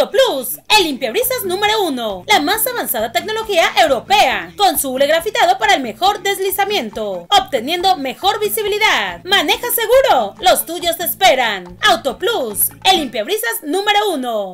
AutoPlus, el limpiabrisas número uno, la más avanzada tecnología europea, con suule grafitado para el mejor deslizamiento, obteniendo mejor visibilidad. Maneja seguro, los tuyos te esperan. AutoPlus, el limpiabrisas número uno.